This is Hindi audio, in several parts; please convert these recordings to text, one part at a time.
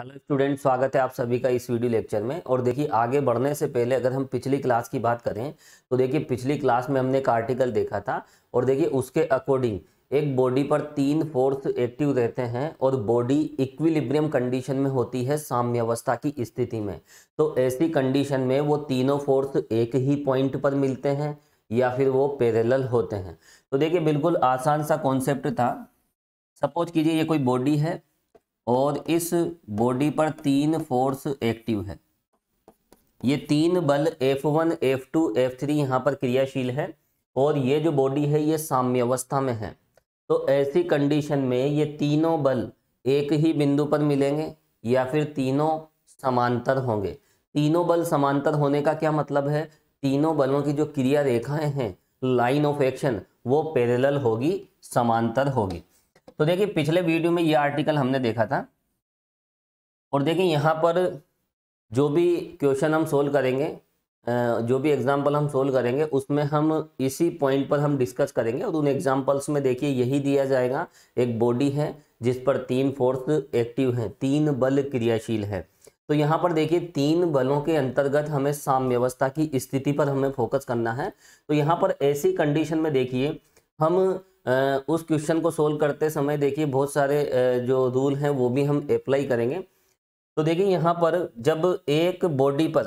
हेलो स्टूडेंट स्वागत है आप सभी का इस वीडियो लेक्चर में और देखिए आगे बढ़ने से पहले अगर हम पिछली क्लास की बात करें तो देखिए पिछली क्लास में हमने एक आर्टिकल देखा था और देखिए उसके अकॉर्डिंग एक बॉडी पर तीन फोर्स एक्टिव रहते हैं और बॉडी इक्विलिब्रियम कंडीशन में होती है साम्यवस्था की स्थिति में तो ऐसी कंडीशन में वो तीनों फोर्स एक ही पॉइंट पर मिलते हैं या फिर वो पैरेलल होते हैं तो देखिए बिल्कुल आसान सा कॉन्सेप्ट था सपोज कीजिए ये कोई बॉडी है और इस बॉडी पर तीन फोर्स एक्टिव है ये तीन बल F1, F2, F3 यहाँ पर क्रियाशील है और ये जो बॉडी है ये साम्यवस्था में है तो ऐसी कंडीशन में ये तीनों बल एक ही बिंदु पर मिलेंगे या फिर तीनों समांतर होंगे तीनों बल समांतर होने का क्या मतलब है तीनों बलों की जो क्रिया रेखाएं हैं लाइन ऑफ एक्शन वो पैरेलल होगी समांतर होगी तो देखिए पिछले वीडियो में ये आर्टिकल हमने देखा था और देखिए यहाँ पर जो भी क्वेश्चन हम सोल्व करेंगे जो भी एग्जाम्पल हम सोल्व करेंगे उसमें हम इसी पॉइंट पर हम डिस्कस करेंगे और उन एग्जाम्पल्स में देखिए यही दिया जाएगा एक बॉडी है जिस पर तीन फोर्स एक्टिव हैं तीन बल क्रियाशील है तो यहाँ पर देखिए तीन बलों के अंतर्गत हमें साम्यवस्था की स्थिति पर हमें फोकस करना है तो यहाँ पर ऐसी कंडीशन में देखिए हम उस क्वेश्चन को सोल्व करते समय देखिए बहुत सारे जो रूल हैं वो भी हम अप्लाई करेंगे तो देखिए यहाँ पर जब एक बॉडी पर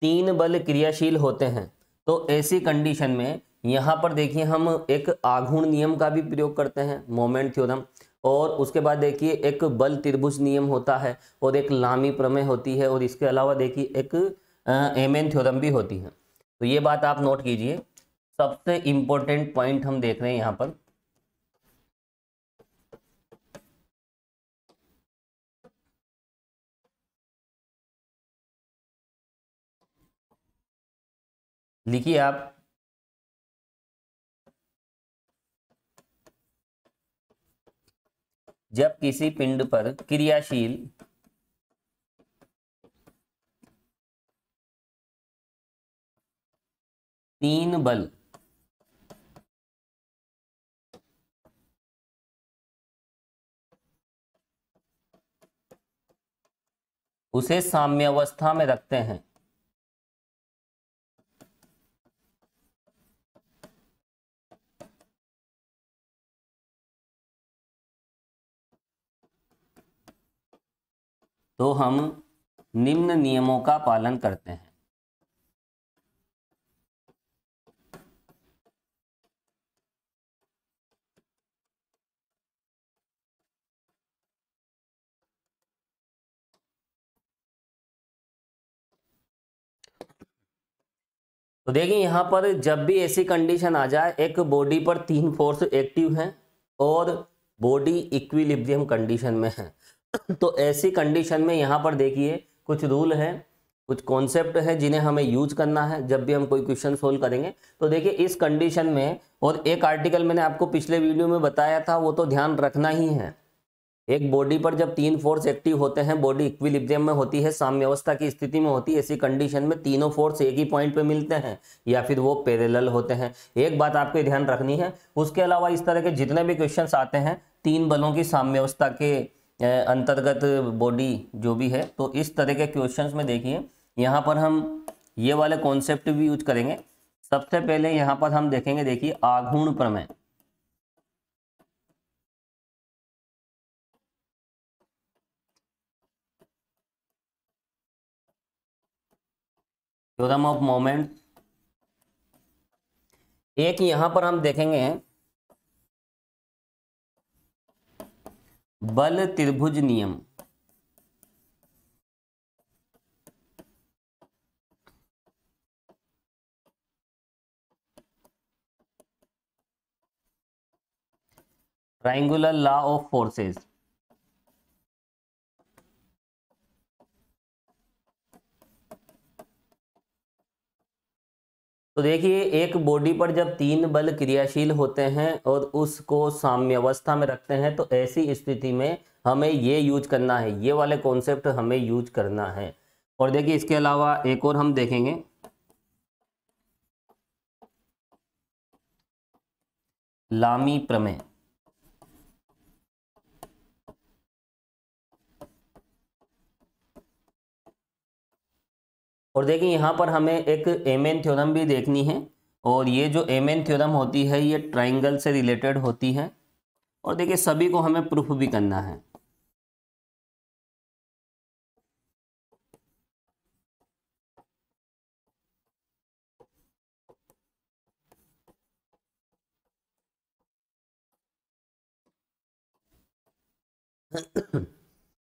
तीन बल क्रियाशील होते हैं तो ऐसी कंडीशन में यहाँ पर देखिए हम एक आघूर्ण नियम का भी प्रयोग करते हैं मोमेंट थ्योरम और उसके बाद देखिए एक बल त्रिभुज नियम होता है और एक लामी प्रमेय होती है और इसके अलावा देखिए एक एमेन थ्योरम भी होती है तो ये बात आप नोट कीजिए सबसे इम्पोर्टेंट पॉइंट हम देख रहे हैं यहाँ पर लिखिए आप जब किसी पिंड पर क्रियाशील तीन बल उसे साम्यावस्था में रखते हैं तो हम निम्न नियमों का पालन करते हैं तो देखिए यहां पर जब भी ऐसी कंडीशन आ जाए एक बॉडी पर तीन फोर्स एक्टिव हैं और बॉडी इक्विलिब्रियम कंडीशन में है तो ऐसी कंडीशन में यहाँ पर देखिए कुछ रूल है कुछ कॉन्सेप्ट है जिन्हें हमें यूज करना है जब भी हम कोई क्वेश्चन सोल्व करेंगे तो देखिए इस कंडीशन में और एक आर्टिकल मैंने आपको पिछले वीडियो में बताया था वो तो ध्यान रखना ही है एक बॉडी पर जब तीन फोर्स एक्टिव होते हैं बॉडी इक्विलिब्रियम में होती है साम्यवस्था की स्थिति में होती है ऐसी कंडीशन में तीनों फोर्स एक ही पॉइंट पे मिलते हैं या फिर वो पैरेलल होते हैं एक बात आपको ध्यान रखनी है उसके अलावा इस तरह के जितने भी क्वेश्चन आते हैं तीन बलों की साम्यवस्था के अंतर्गत बॉडी जो भी है तो इस तरह के क्वेश्चंस में देखिए यहाँ पर हम ये वाले कॉन्सेप्ट भी यूज करेंगे सबसे पहले यहाँ पर हम देखेंगे देखिए आघूर्ण प्रमेय थ्योरम ऑफ मोमेंट एक यहां पर हम देखेंगे बल त्रिभुज नियम ट्राइंगुलर लॉ ऑफ फोर्सेस तो देखिए एक बॉडी पर जब तीन बल क्रियाशील होते हैं और उसको साम्यवस्था में रखते हैं तो ऐसी स्थिति में हमें ये यूज करना है ये वाले कॉन्सेप्ट हमें यूज करना है और देखिए इसके अलावा एक और हम देखेंगे लामी प्रमेय और देखिए यहाँ पर हमें एक एम एन थ्योरम भी देखनी है और ये जो एम एन थ्योरम होती है ये ट्राइंगल से रिलेटेड होती है और देखिए सभी को हमें प्रूफ भी करना है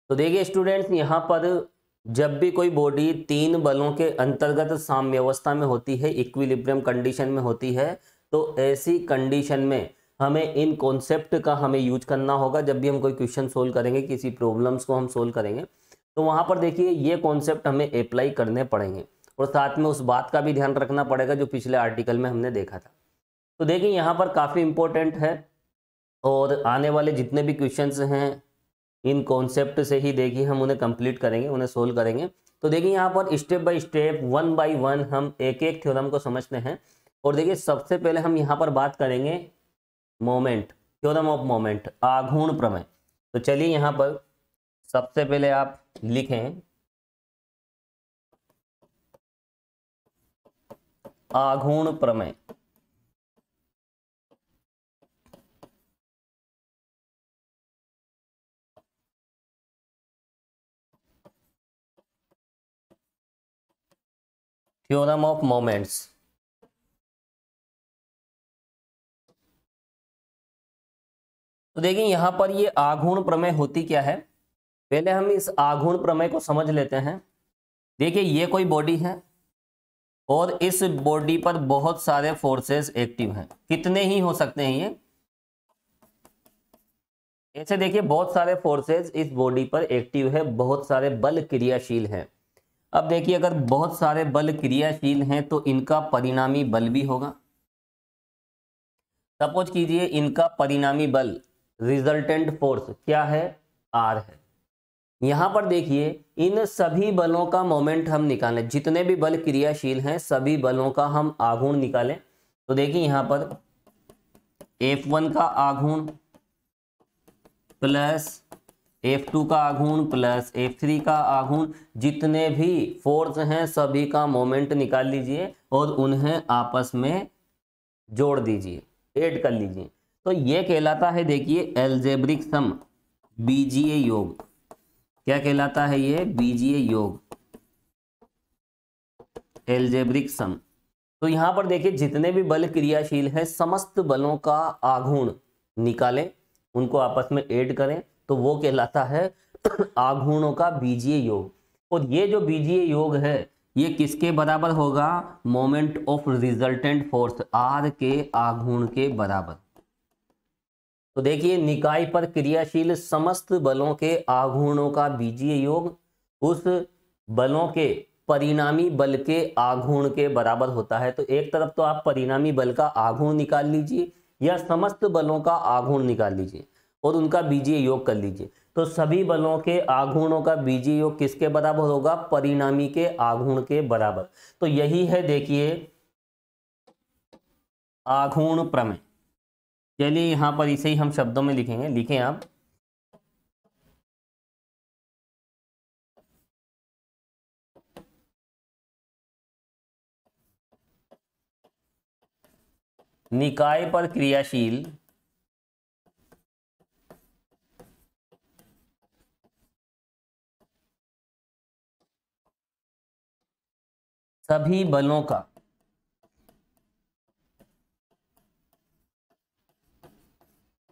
तो देखिए स्टूडेंट्स यहाँ पर जब भी कोई बॉडी तीन बलों के अंतर्गत साम्यवस्था में होती है इक्विलिब्रियम कंडीशन में होती है तो ऐसी कंडीशन में हमें इन कॉन्सेप्ट का हमें यूज करना होगा जब भी हम कोई क्वेश्चन सोल्व करेंगे किसी प्रॉब्लम्स को हम सोल्व करेंगे तो वहाँ पर देखिए ये कॉन्सेप्ट हमें अप्लाई करने पड़ेंगे और साथ में उस बात का भी ध्यान रखना पड़ेगा जो पिछले आर्टिकल में हमने देखा था तो देखिए यहाँ पर काफ़ी इंपॉर्टेंट है और आने वाले जितने भी क्वेश्चन हैं इन कॉन्सेप्ट से ही देखिए हम उन्हें कंप्लीट करेंगे उन्हें सोल्व करेंगे तो देखिए यहाँ पर step by step one by one हम एक एक थ्योरम को समझते हैं और देखिए सबसे पहले हम यहाँ पर बात करेंगे मोमेंट थ्योरम ऑफ मोमेंट आघूर्ण प्रमेय तो चलिए यहाँ पर सबसे पहले आप लिखें आघूर्ण प्रमेय थ्योरम ऑफ मोमेंट्स तो देखिए यहां पर ये आघूर्ण प्रमेय होती क्या है पहले हम इस आघूर्ण प्रमेय को समझ लेते हैं देखिए ये कोई बॉडी है और इस बॉडी पर बहुत सारे फोर्सेस एक्टिव हैं कितने ही हो सकते हैं ये ऐसे देखिए बहुत सारे फोर्सेस इस बॉडी पर एक्टिव है बहुत सारे बल क्रियाशील हैं अब देखिए अगर बहुत सारे बल क्रियाशील हैं तो इनका परिणामी बल भी होगा सपोज कीजिए इनका परिणामी बल रिजल्टेंट फोर्स क्या है आर है यहां पर देखिए इन सभी बलों का मोमेंट हम निकालें जितने भी बल क्रियाशील हैं सभी बलों का हम आघूर्ण निकालें तो देखिए यहां पर एफ वन का आघूर्ण प्लस एफ टू का आघूर्ण प्लस एफ थ्री का आघूर्ण जितने भी फोर्स हैं सभी का मोमेंट निकाल लीजिए और उन्हें आपस में जोड़ दीजिए ऐड कर लीजिए तो ये कहलाता है देखिए एल्जेब्रिक सम बीजीय योग क्या कहलाता है ये बीजीय योग एल्जेब्रिक सम तो यहां पर देखिए जितने भी बल क्रियाशील है समस्त बलों का आघूर्ण निकालें उनको आपस में ऐड करें तो वो कहलाता है आघूर्णों का बीजीय योग और ये जो बीजीय योग है ये किसके बराबर होगा moment of resultant force R के आघूर्ण के बराबर तो देखिए निकाय पर क्रियाशील समस्त बलों के आघूर्णों का बीजीय योग उस बलों के परिणामी बल के आघूर्ण के बराबर होता है तो एक तरफ तो आप परिणामी बल का आघूर्ण निकाल लीजिए या समस्त बलों का आघूर्ण निकाल लीजिए और उनका बीजीय योग कर लीजिए तो सभी बलों के आघूर्णों का बीजीय योग किसके बराबर होगा परिणामी के आघूर्ण के बराबर तो यही है देखिए आघूर्ण प्रमेय चलिए यहां पर इसे ही हम शब्दों में लिखेंगे लिखें आप निकाय पर क्रियाशील सभी बलों का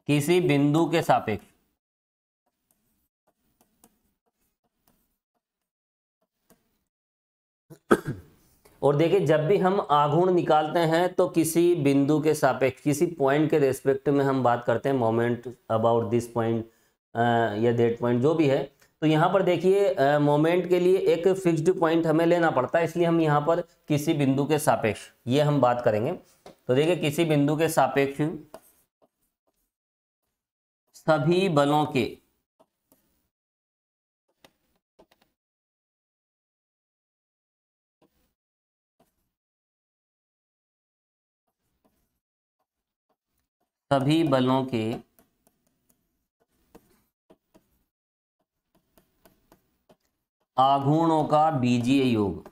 किसी बिंदु के सापेक्ष और देखिए जब भी हम आघूर्ण निकालते हैं तो किसी बिंदु के सापेक्ष किसी पॉइंट के रेस्पेक्ट में हम बात करते हैं मोमेंट अबाउट दिस पॉइंट या देट पॉइंट जो भी है तो यहाँ पर देखिए मोमेंट के लिए एक फिक्स्ड पॉइंट हमें लेना पड़ता है इसलिए हम यहाँ पर किसी बिंदु के सापेक्ष ये हम बात करेंगे तो देखिए किसी बिंदु के सापेक्ष सभी बलों के सभी बलों के आघूर्णों का बीजीय योग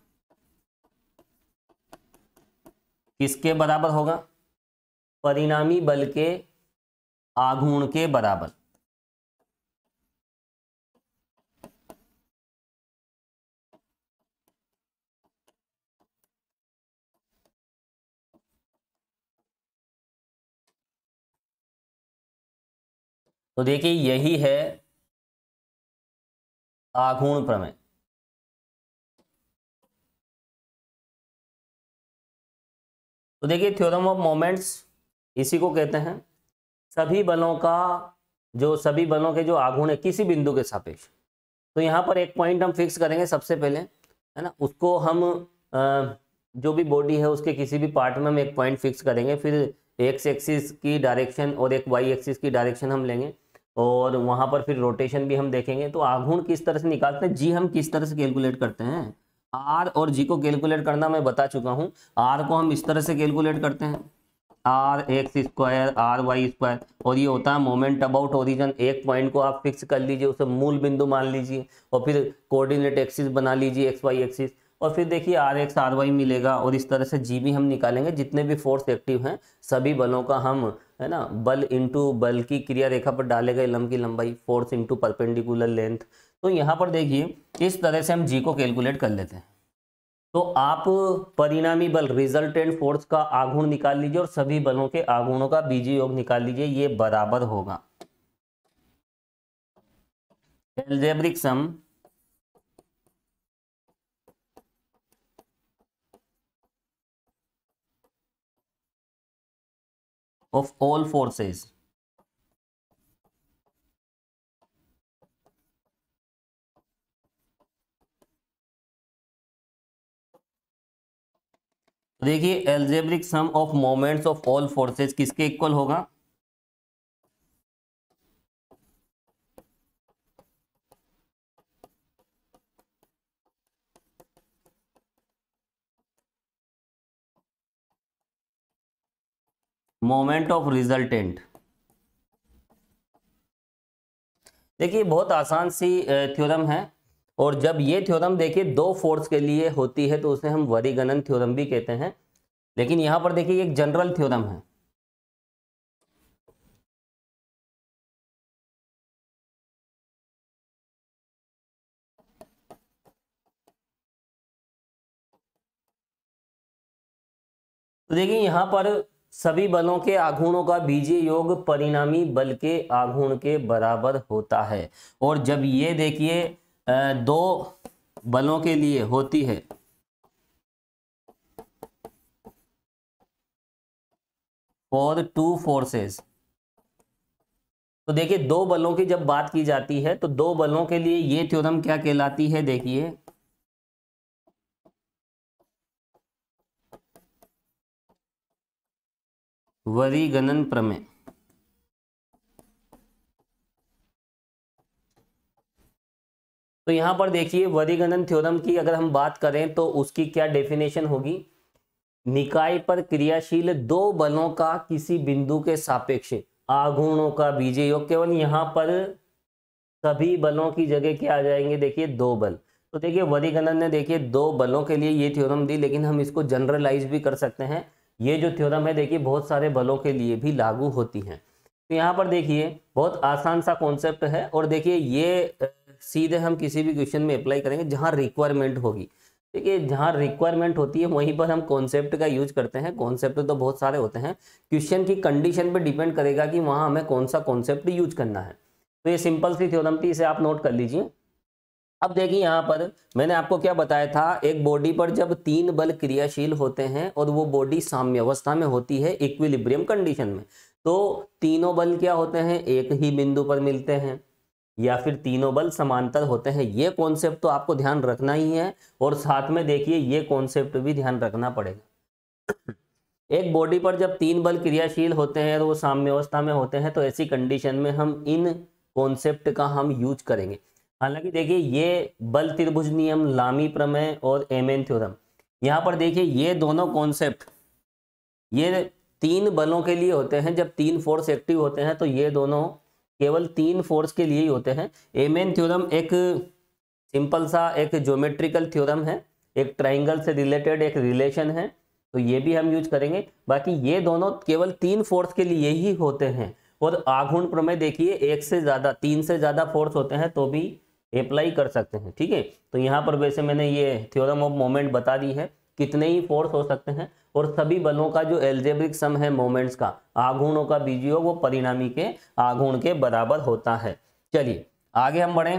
किसके बराबर होगा परिणामी बल के आघूर्ण के बराबर तो देखिए यही है आघूर्ण प्रमेय तो देखिए थ्योरम ऑफ मोमेंट्स इसी को कहते हैं सभी बलों का जो सभी बलों के जो आघूर्ण है किसी बिंदु के सापेक्ष तो यहाँ पर एक पॉइंट हम फिक्स करेंगे सबसे पहले है ना उसको हम जो भी बॉडी है उसके किसी भी पार्ट में हम एक पॉइंट फिक्स करेंगे फिर एक्स एक्सिस की डायरेक्शन और एक वाई एक्सिस की डायरेक्शन हम लेंगे और वहाँ पर फिर रोटेशन भी हम देखेंगे तो आघूर्ण किस तरह से निकालते हैं जी हम किस तरह से कैलकुलेट करते हैं आर और जी को कैलकुलेट करना मैं बता चुका हूँ आर को हम इस तरह से कैलकुलेट करते हैं R X square R Y square और ये होता है मोमेंट अबाउट ओरिजन एक पॉइंट को आप फिक्स कर लीजिए उसे मूल बिंदु मान लीजिए और फिर कोऑर्डिनेट एक्सिस बना लीजिए एक्स वाई एक्सिस और फिर देखिए आर एक्स आर वाई मिलेगा और इस तरह से जी भी हम निकालेंगे जितने भी फोर्स एक्टिव हैं सभी बलों का हम है ना बल इंटू बल की क्रिया रेखा पर डाले गए लंब की लंबाई फोर्स इंटू परपेंडिकुलर लेंथ तो यहाँ पर देखिए इस तरह से हम जी को कैलकुलेट कर लेते हैं तो आप परिणामी बल रिजल्टेंट फोर्स का आगुण निकाल लीजिए और सभी बलों के आगुणों का बीजी योग निकाल लीजिए ये बराबर होगा algebraic sum of all forces देखिए algebraic sum of moments of all forces किसके इक्वल होगा मोमेंट ऑफ रिजल्टेंट देखिए बहुत आसान सी थ्योरम है और जब ये थ्योरम देखिए दो फोर्स के लिए होती है तो उसे हम वरीगणन थ्योरम भी कहते हैं लेकिन यहां पर देखिए एक जनरल थ्योरम है तो देखिए यहां पर सभी बलों के आघूणों का बीजीय योग परिणामी बल के आघूर्ण के बराबर होता है और जब ये देखिए दो बलों के लिए होती है फॉर टू फोर्सेस तो देखिए दो बलों की जब बात की जाती है तो दो बलों के लिए ये थ्योरम क्या कहलाती है देखिए वरीगणन प्रमेय तो यहां पर देखिए वरीगणन थ्योरम की अगर हम बात करें तो उसकी क्या डेफिनेशन होगी निकाय पर क्रियाशील दो बलों का किसी बिंदु के सापेक्ष आघूणों का बीजे योग केवल यहां पर सभी बलों की जगह क्या आ जाएंगे देखिए दो बल तो देखिए वरीगणन ने देखिए दो बलों के लिए ये थ्योरम दी लेकिन हम इसको जनरलाइज भी कर सकते हैं ये जो थ्योरम है देखिए बहुत सारे बलों के लिए भी लागू होती हैं तो यहाँ पर देखिए बहुत आसान सा कॉन्सेप्ट है और देखिए ये सीधे हम किसी भी क्वेश्चन में अप्लाई करेंगे जहाँ रिक्वायरमेंट होगी देखिए जहाँ रिक्वायरमेंट होती है वहीं पर हम कॉन्सेप्ट का यूज करते हैं कॉन्सेप्ट तो बहुत सारे होते हैं क्वेश्चन की कंडीशन पर डिपेंड करेगा कि वहाँ हमें कौन सा कॉन्सेप्ट यूज करना है तो ये सिंपल सी थ्योरम थी इसे आप नोट कर लीजिए अब देखिए यहाँ पर मैंने आपको क्या बताया था एक बॉडी पर जब तीन बल क्रियाशील होते हैं और वो बॉडी साम्यवस्था में होती है इक्विलिब्रियम कंडीशन में तो तीनों बल क्या होते हैं एक ही बिंदु पर मिलते हैं या फिर तीनों बल समांतर होते हैं ये कॉन्सेप्ट तो आपको ध्यान रखना ही है और साथ में देखिए ये कॉन्सेप्ट भी ध्यान रखना पड़ेगा एक बॉडी पर जब तीन बल क्रियाशील होते हैं और वो साम्यवस्था में होते हैं तो ऐसी कंडीशन में हम इन कॉन्सेप्ट का हम यूज करेंगे हालांकि देखिए ये बल त्रिभुज नियम लामी प्रमेय और एन थ्योरम यहाँ पर देखिए ये दोनों कॉन्सेप्ट ये तीन बलों के लिए होते हैं जब तीन फोर्स एक्टिव होते हैं तो ये दोनों केवल तीन फोर्स के लिए ही होते हैं एन थ्योरम एक सिंपल सा एक ज्योमेट्रिकल थ्योरम है एक ट्राइंगल से रिलेटेड एक रिलेशन है तो ये भी हम यूज करेंगे बाकी ये दोनों केवल तीन फोर्स के लिए ही होते हैं और आघूर्ण प्रमेय देखिए एक से ज़्यादा तीन से ज़्यादा फोर्स होते हैं तो भी अप्लाई कर सकते हैं ठीक है तो यहाँ पर वैसे मैंने ये थ्योरम ऑफ मोमेंट बता दी है कितने ही फोर्स हो सकते हैं और सभी बलों का जो एल्जेब्रिक सम है मोमेंट्स का आघूणों का बीजियो वो परिणामी के आघूण के बराबर होता है चलिए आगे हम बढ़े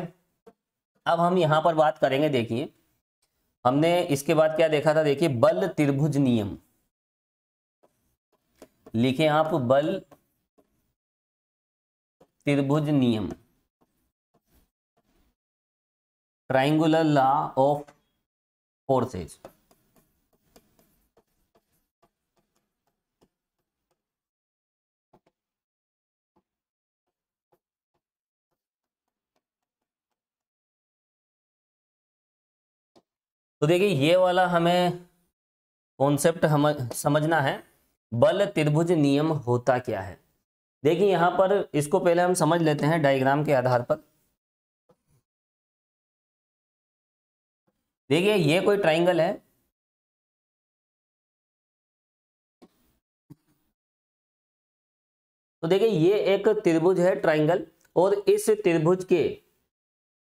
अब हम यहाँ पर बात करेंगे देखिए हमने इसके बाद क्या देखा था देखिए बल त्रिभुज नियम लिखे आप बल त्रिभुज नियम ट्राइंगुलर लॉ ऑफ फोर्सेज तो देखिए ये वाला हमें कॉन्सेप्ट हम समझना है बल त्रिभुज नियम होता क्या है देखिए यहाँ पर इसको पहले हम समझ लेते हैं डायग्राम के आधार पर देखिए ये कोई ट्राइंगल है तो देखिए ये एक त्रिभुज है ट्राइंगल और इस त्रिभुज के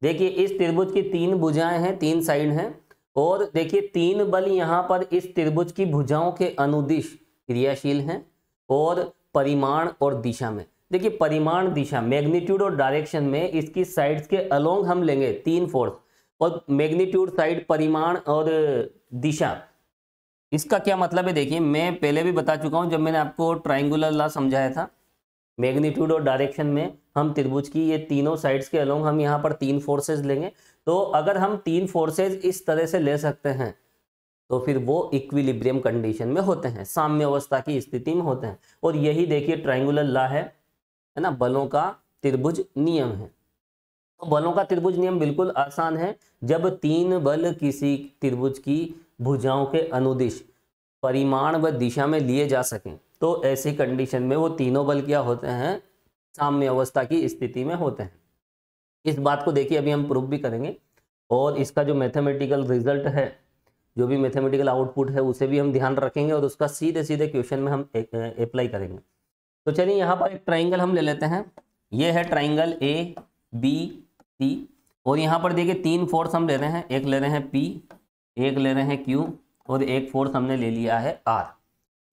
देखिए इस त्रिभुज की तीन भुजाएं हैं तीन साइड हैं और देखिए तीन बल यहां पर इस त्रिभुज की भुजाओं के अनुदिश क्रियाशील हैं और परिमाण और दिशा में देखिए परिमाण दिशा मैग्नीट्यूड और डायरेक्शन में इसकी साइड्स के अलोंग हम लेंगे तीन फोर्थ और मैग्नीट्यूड साइड परिमाण और दिशा इसका क्या मतलब है देखिए मैं पहले भी बता चुका हूँ जब मैंने आपको ट्राइंगुलर लॉ समझाया था मैग्नीट्यूड और डायरेक्शन में हम त्रिभुज की ये तीनों साइड्स के अलोंग हम यहाँ पर तीन फोर्सेज लेंगे तो अगर हम तीन फोर्सेज इस तरह से ले सकते हैं तो फिर वो इक्विलिब्रियम कंडीशन में होते हैं साम्य अवस्था की स्थिति में होते हैं और यही देखिए ट्राइंगुलर ला है है ना बलों का त्रिभुज नियम है तो बलों का त्रिभुज नियम बिल्कुल आसान है जब तीन बल किसी त्रिभुज की भुजाओं के अनुदिश परिमाण व दिशा में लिए जा सकें तो ऐसी कंडीशन में वो तीनों बल क्या होते हैं साम्य अवस्था की स्थिति में होते हैं इस बात को देखिए अभी हम प्रूफ भी करेंगे और इसका जो मैथमेटिकल रिजल्ट है जो भी मैथमेटिकल आउटपुट है उसे भी हम ध्यान रखेंगे और उसका सीधे सीधे क्वेश्चन में हम अप्लाई करेंगे तो चलिए यहाँ पर एक ट्राइंगल हम ले लेते हैं ये है ट्राइंगल ए बी सी और यहाँ पर देखिए तीन फोर्स हम ले रहे हैं एक ले रहे हैं पी एक ले रहे हैं क्यू और एक फोर्स हमने ले लिया है आर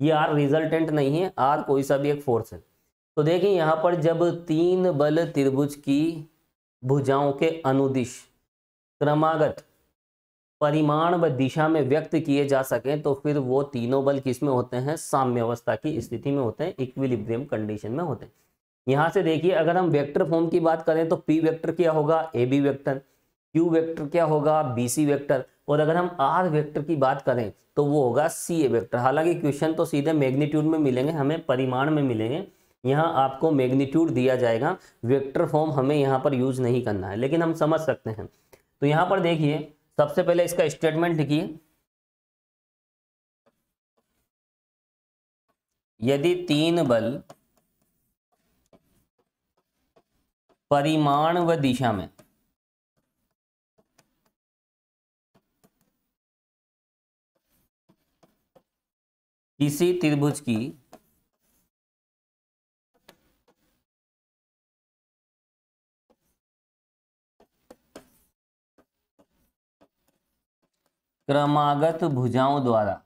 ये आर रिजल्टेंट नहीं है आर कोई सा भी एक फोर्स है तो देखिए यहाँ पर जब तीन बल त्रिभुज की भुजाओं के अनुदिश क्रमागत परिमाण व दिशा में व्यक्त किए जा सकें तो फिर वो तीनों बल किस में होते हैं साम्यवस्था की स्थिति में होते हैं इक्विलिब्रियम कंडीशन में होते हैं यहाँ से देखिए अगर हम वेक्टर फॉर्म की बात करें तो पी वेक्टर क्या होगा A B vector Q vector क्या होगा बी सी वेक्टर और अगर हम आर वेक्टर की बात करें तो वो होगा सी ए वैक्टर हालांकि क्वेश्चन तो सीधे मैग्नीट्यूड में मिलेंगे हमें परिमाण में मिलेंगे यहाँ आपको मैग्नीट्यूड दिया जाएगा वेक्टर फॉर्म हमें यहाँ पर यूज नहीं करना है लेकिन हम समझ सकते हैं तो यहाँ पर देखिए सबसे पहले इसका स्टेटमेंट लिखिए यदि तीन बल परिमाण व दिशा में किसी त्रिभुज की क्रमागत भुजाओं द्वारा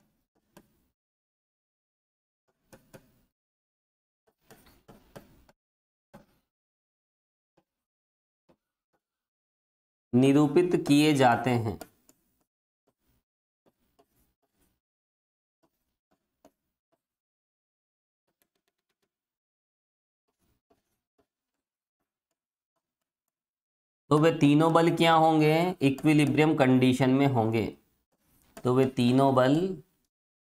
निरूपित किए जाते हैं तो वे तीनों बल क्या होंगे इक्विलिब्रियम कंडीशन में होंगे तो वे तीनों बल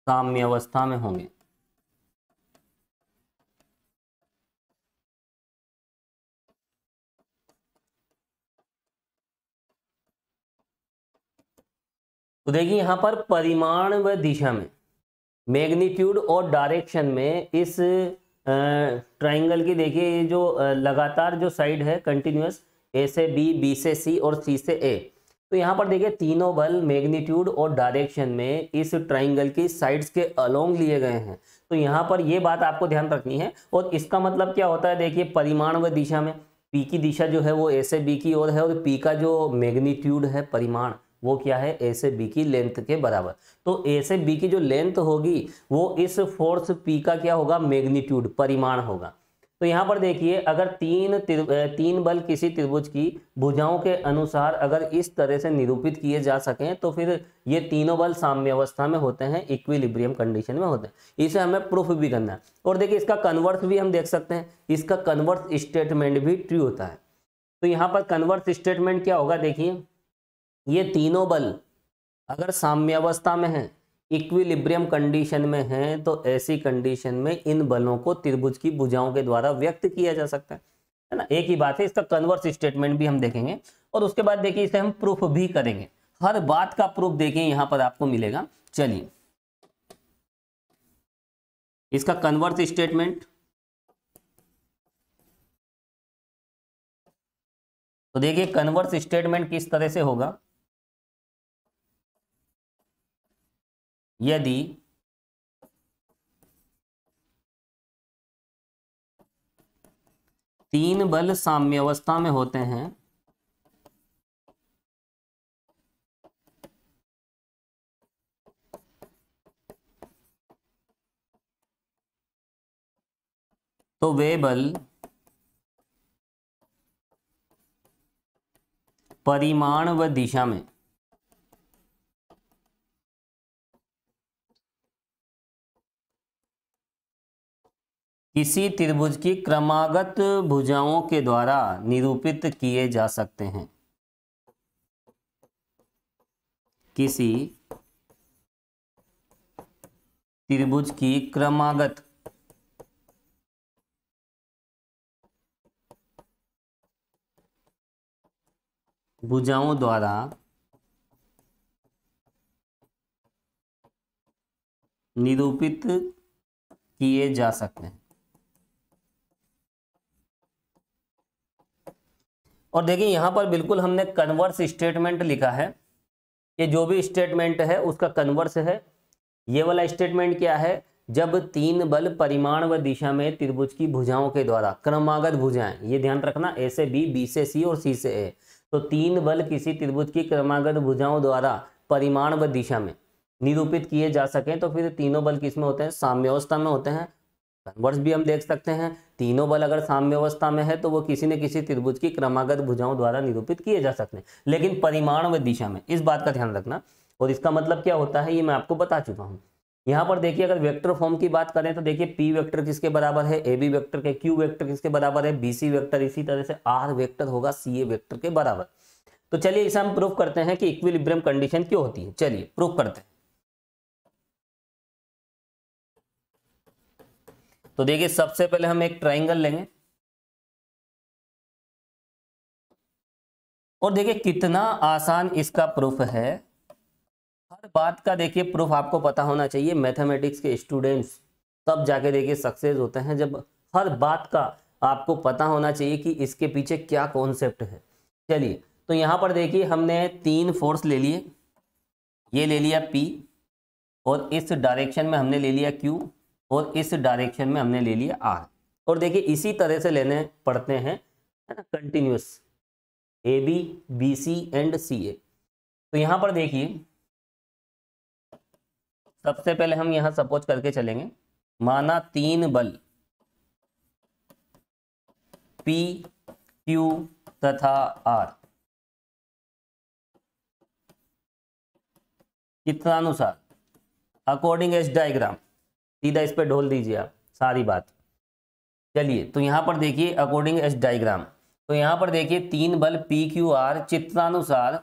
साम्यवस्था में होंगे तो देखिए यहाँ पर परिमाण व दिशा में मैग्नीट्यूड और डायरेक्शन में इस ट्राइंगल की देखिए ये जो लगातार जो साइड है कंटिन्यूस ए से बी बी से सी और सी से ए तो यहाँ पर देखिए तीनों बल मैग्नीट्यूड और डायरेक्शन में इस ट्राइंगल की साइड्स के अलोंग लिए गए हैं तो यहाँ पर ये बात आपको ध्यान रखनी है और इसका मतलब क्या होता है देखिए परिमाण व दिशा में पी की दिशा जो है वो ए से बी की ओर है और पी का जो मैग्नीट्यूड है परिमाण वो क्या है ए से बी की लेंथ के बराबर तो ए से बी की जो लेंथ होगी वो इस फोर्स पी का क्या होगा मैग्नीट्यूड परिमाण होगा तो यहाँ पर देखिए अगर तीन तीन बल किसी त्रिभुज की भुजाओं के अनुसार अगर इस तरह से निरूपित किए जा सकें तो फिर ये तीनों बल साम्यवस्था में होते हैं इक्विलिब्रियम कंडीशन में होते हैं इसे हमें प्रूफ भी करना है और देखिए इसका कन्वर्स भी हम देख सकते हैं इसका कन्वर्स स्टेटमेंट भी ट्री होता है तो यहाँ पर कन्वर्स स्टेटमेंट क्या होगा देखिए ये तीनों बल अगर साम्यावस्था में है इक्विलिब्रियम कंडीशन में है तो ऐसी कंडीशन में इन बलों को त्रिभुज की भुजाओं के द्वारा व्यक्त किया जा सकता है है ना एक ही बात है इसका कन्वर्स स्टेटमेंट भी हम देखेंगे और उसके बाद देखिए इसे हम प्रूफ भी करेंगे हर बात का प्रूफ देखिए यहां पर आपको मिलेगा चलिए इसका कन्वर्स स्टेटमेंट तो देखिए कन्वर्स स्टेटमेंट किस तरह से होगा यदि तीन बल साम्यवस्था में होते हैं तो वे बल परिमाण व दिशा में किसी त्रिभुज की क्रमागत भुजाओं के द्वारा निरूपित किए जा सकते हैं किसी त्रिभुज की क्रमागत भुजाओं द्वारा निरूपित किए जा सकते हैं और देखिए यहाँ पर बिल्कुल हमने कन्वर्स स्टेटमेंट लिखा है ये जो भी स्टेटमेंट है उसका कन्वर्स है ये वाला स्टेटमेंट क्या है जब तीन बल परिमाण व दिशा में त्रिभुज की भुजाओं के द्वारा क्रमागत भुजाएं ये ध्यान रखना ए से बी बी से सी और सी से ए तो तीन बल किसी त्रिभुज की क्रमागत भुजाओं द्वारा परिमाण व दिशा में निरूपित किए जा सकें तो फिर तीनों बल किस में होते हैं साम्यवस्था में होते हैं कन्वर्स भी हम देख सकते हैं तीनों बल अगर साम्य अवस्था में है तो वो किसी न किसी त्रिभुज की क्रमागत भुजाओं द्वारा निरूपित किए जा सकते हैं लेकिन परिमाण व दिशा में इस बात का ध्यान रखना और इसका मतलब क्या होता है ये मैं आपको बता चुका हूँ यहाँ पर देखिए अगर वेक्टर फॉर्म की बात करें तो देखिए पी वेक्टर किसके बराबर है ए बी वेक्टर के क्यू वेक्टर किसके बराबर है बी सी वेक्टर इसी तरह से आर वेक्टर होगा सी ए वेक्टर के बराबर तो चलिए इसे हम प्रूफ करते हैं कि इक्विलिब्रियम कंडीशन क्यों होती है चलिए प्रूफ करते हैं तो देखिए सबसे पहले हम एक ट्राइंगल लेंगे और देखिए कितना आसान इसका प्रूफ है हर बात का देखिए प्रूफ आपको पता होना चाहिए मैथमेटिक्स के स्टूडेंट्स तब जाके देखिए सक्सेस होते हैं जब हर बात का आपको पता होना चाहिए कि इसके पीछे क्या कॉन्सेप्ट है चलिए तो यहाँ पर देखिए हमने तीन फोर्स ले लिए ये ले लिया पी और इस डायरेक्शन में हमने ले लिया क्यू और इस डायरेक्शन में हमने ले लिया आर और देखिए इसी तरह से लेने पड़ते हैं है ना continuous A B B C and C A तो यहाँ पर देखिए सबसे पहले हम यहाँ सपोज करके चलेंगे माना तीन बल पी क्यू तथा आर चित्रानुसार अकॉर्डिंग एस डायग्राम सीधा इस पर ढोल दीजिए आप सारी बात चलिए तो यहाँ पर देखिए अकॉर्डिंग एस डाइग्राम तो यहाँ पर देखिए तीन बल पी क्यू आर चित्रानुसार